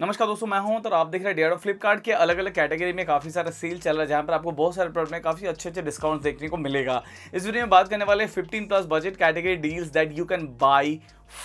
नमस्कार दोस्तों मैं हूं तो आप देख रहे हैं डेयर ऑफ फ्लिपकार्ट के अलग अलग कैटेगरी में काफ़ी सारा सेल चल रहा है जहां पर आपको बहुत सारे प्रोडक्ट में काफ़ी अच्छे अच्छे डिस्काउंट्स देखने को मिलेगा इस वीडियो में बात करने वाले 15 plus budget category deals that you can buy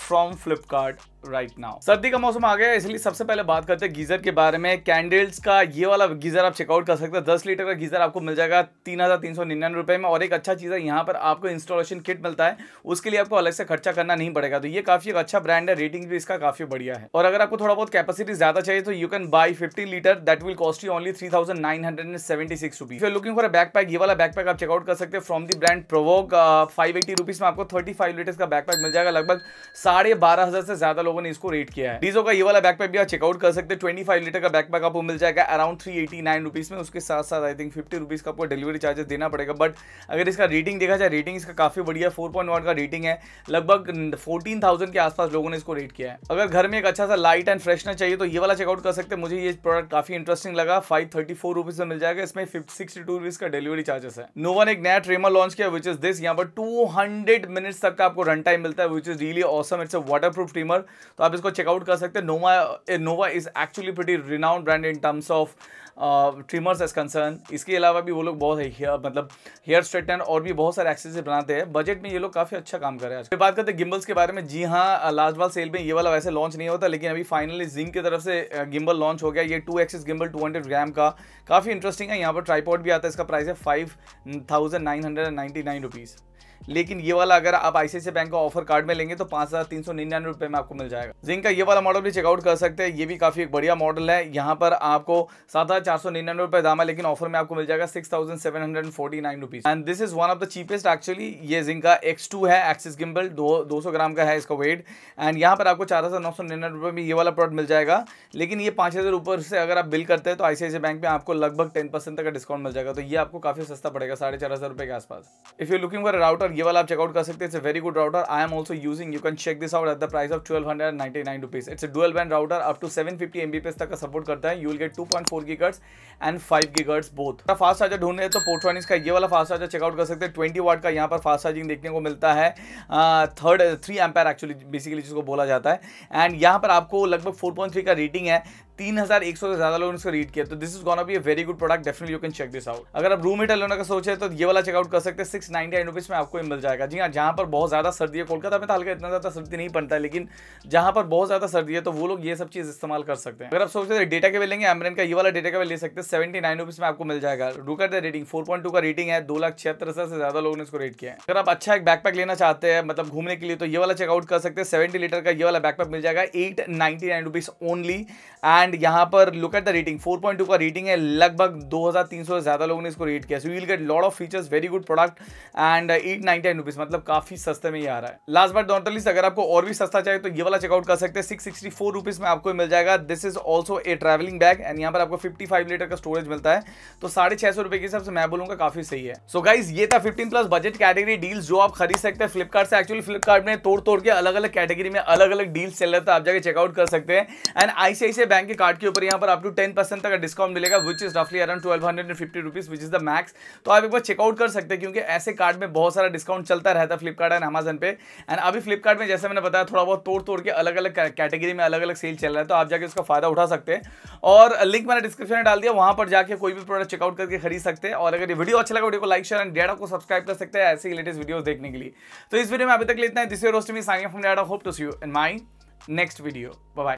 from Flipkart right now सर्दी का मौसम आ गया इसलिए सबसे पहले बात करते हैं गीजर के बारे में कैंडल्स का ये वाला गीजर आप चेकआउट कर सकते हैं दस लीटर का गीजर आपको मिल जाएगा तीन हजार तीन सौ निन्यानवे रुपए में और एक अच्छा चीज़ है यहाँ पर आपको इंस्टॉलेशन किट मिलता है उसके लिए आपको अलग से खर्चा करना नहीं पड़ेगा तो ये काफी अच्छा ब्रांड है रेटिंग भी इसका काफी बढ़िया है और अगर आपको थोड़ा बहुत कैपेसिटी ज्यादा चाहिए तो you can buy fifty litre that will cost you only three thousand nine hundred and seventy six rupees looking for back pack ये वाला बैक पैक आप चेकआउट कर सकते हैं from the brand Provogue five eighty rupees में आपको thirty five litre का back pack मिल जाएगा लगभग साढ़े बारह हजार से ज्यादा लोगों ने इसको रेट किया है डीजो का ये वाला बैकपैक भी आप चेकआउट कर सकते हैं ट्वेंटी फाइव लीटर का बैकपैक आपको मिल जाएगा around three eighty nine rupees में उसके साथ साथ आई थिंक फिफ्टी रुपीज का आपको डिलीवरी चार्जेस देना पड़ेगा बट अगर इसका रेटिंग देखा जाए रेटिंग इसका काफी बढ़िया फोर पॉइंट वन का रेटिंग है लगभग फोर्टीन थाउजेंड के आसपास लोगों ने इसको रेट किया है अगर घर में एक अच्छा सा लाइट एंड फ्रेशनर चाहिए तो ये वाला चेकआउट कर सकते मुझे ये प्रोडक्ट काफी इंटरेस्टिंग लगा फाइव थर्टी फोर रुपीज में मिल जाएगा इसमें सिक्सटी टू रुपीज का डिलीवरी चार्जेस है नोवन एक नया ट्रेमर लॉन्च किया विच इज दिस यहाँ पर टू हंड्रेड मिनट्स तक का आपको रन टाइम मिलता है which is really awesome it's a water proof trimmer तो आप इसको चेकआउट कर सकते हैं Nova Nova is actually pretty renowned brand in terms of trimmers as concern इसके अलावा भी वो लोग बहुत है मतलब हेयर स्ट्रेटनर और भी बहुत सारे एक्सेसरीज बनाते हैं बजट में ये लोग काफ़ी अच्छा काम कर रहे हैं फिर बात करते हैं गिम्बल्स के बारे में जी हाँ लास्ट uh, बार सेल में ये वाला वैसे लॉन्च नहीं होता लेकिन अभी फाइनली जिंक की तरफ से गिम्बल uh, लॉन्च हो गया ये two axis gimbal two hundred gram का काफ़ी इंटरेस्टिंग है यहाँ पर ट्राईपॉड भी आता है इसका प्राइस है five thousand nine hundred and ninety nine rupees लेकिन ये वाला अगर आप आई बैंक का ऑफर कार्ड में लेंगे तो पाँच हजार में आपको मिल जाएगा जिंक का ये वाला मॉडल भी चेकआउट कर सकते हैं ये भी काफी एक बढ़िया मॉडल है यहाँ पर आपको सात हजार दाम है लेकिन ऑफर में आपको मिल जाएगा six and this is one of the cheapest actually ये जिंक का एक्स है एक्सिस गिम्बल दो सौ ग्राम का है इसका वेट एंड यहाँ पर आपको चार हजार नौ सौ निन्यानवे रुपए में ये वाला प्रोडक्ट मिल जाएगा लेकिन ये पाँच हज़ार ऊपर से अगर आप बिल करते हैं तो आईसीआईसी बैंक में आपको लगभग टेन परसेंट तक का डिस्काउंट मिल जाएगा तो ये आपको काफी सस्ता पड़ेगा साढ़े चार हज़ार रुपये के आसपास if you looking for router ये वाला आप चेकआउट कर सकते हैं it's very good router I am also using you can check this out at the price of twelve hundred ninety nine rupees it's dual band router up to seven fifty M B P तक का support करता है you will get two point four gigahertz and five gigahertz both fast charger ढूंढ रहे तो पोर्ट्रॉनिक्स का ये वाला फास्ट चार्जर चेकआउट कर सकते हैं ट्वेंटी वाट का यहाँ पर फास्ट चार्जिंग देखने को मिलता है third three empire actually basically जिसको बोला जाता है एंड यहाँ पर आपको लगभग फोर पॉइंट थ्री का रेटिंग है तीन हज़ार एक सौ से ज़्यादा लोगों ने इसको रीड किया तो this is gonna be a very good product definitely you can check this out अगर आप रूम हीटर लेने का सोचे तो ये वाला चेकआउट कर सकते हैं सिक्स नाइनटी नाइन रुपीज़ में आपको मिल जाएगा जी हाँ जहां पर बहुत ज़्यादा सर्दी है कोलकाता में तो हल्का इतना ज़्यादा ज़्यादा सर्दी नहीं पड़ता है लेकिन जहाँ पर बहुत ज़्यादा सर्दी है तो वो लोग ये सब चीज़ इस्तेमाल कर सकते हैं अगर आप सोचते हैं डेटा केबल लेंगे एमरेन का ये वाला डेटा केबल ले सकते हैं सेवेंटी नाइन में आपको मिल जाएगा रुकर द रेटिंग फोर का रेटिंग है दो से ज़्यादा लोगों ने इसको रेट किया है अगर आप अच्छा एक बैकपैक लेना चाहते हैं मतलब घूमने के लिए तो ये वाला चेकआउट कर सकते हैं सेवेंटी लीटर का ये वाला बैकपैक मिल जाएगा एट ओनली एंड यहाँ पर look at the rating four का रेटिंग है लगभग दो से ज़्यादा लोगों ने इसको रेट किया so will get lot of features very good product and eight ninety nine rupees मतलब काफ़ी सस्ते में ही आ रहा है लास्ट बार डॉन्टलीस अगर अगर आपको और भी सस्ता चाहिए तो ये वाला चेकआउट कर सकते हैं सिक्स सिक्सटी फोर रुपीज़ में आपको मिल जाएगा this is also a travelling bag and यहाँ पर आपको फिफ्टी फाइव लीटर का स्टोरेज मिलता है तो साढ़े छह सौ रुपए के हिसाब से मैं बोलूंगा काफी सही है सो so गाइज ये था fifteen plus budget category deals जो आप खरीद सकते हैं फ्लिपकार्ट से एक्चुअली फ्लिपकार्ट में तोड़ तोड़ के अलग अलग कैटेगरी में अलग अलग डील्स चल रहा था आप जाकर चेकआउट कर सकते हैं एंड आईसीआईसीआई बैंक के कार्ड के ऊपर यहाँ पर आपको टेन परसेंट तक डिस्काउंट मिलेगा विच इज रफली around twelve hundred and fifty rupees which is the max तो आप एक बार चेकआउट कर सकते हैं क्योंकि ऐसे कार्ड में बहुत सारा डिस्काउंट चलता रहता है फ्लिपकार्ट एंड अमेजन पे एंड अभी फ्लिपकार्ट में जैसे मैंने बताया थोड़ा बहुत तोड़ तोड़ के अलग अलग कैटेगरी में अलग अलग सेल चल रहा है तो आप जाके उसका फ़ायदा उठा सकते हैं और लिंक मैंने डिस्क्रिप्शन में डाल दिया वहां पर जाके कोई भी प्रोडक्ट चेकआउट करके खरीद सकते हैं और अगर ये वीडियो अच्छा लगा वीडियो को लाइक शेयर एंड डेटा को सब्सक्राइब कर सकते हैं ऐसे ही लेटेस्ट वीडियो देखने के लिए तो इस वीडियो में अभी तक लेते हैं this roast from hope to see you in my next video bye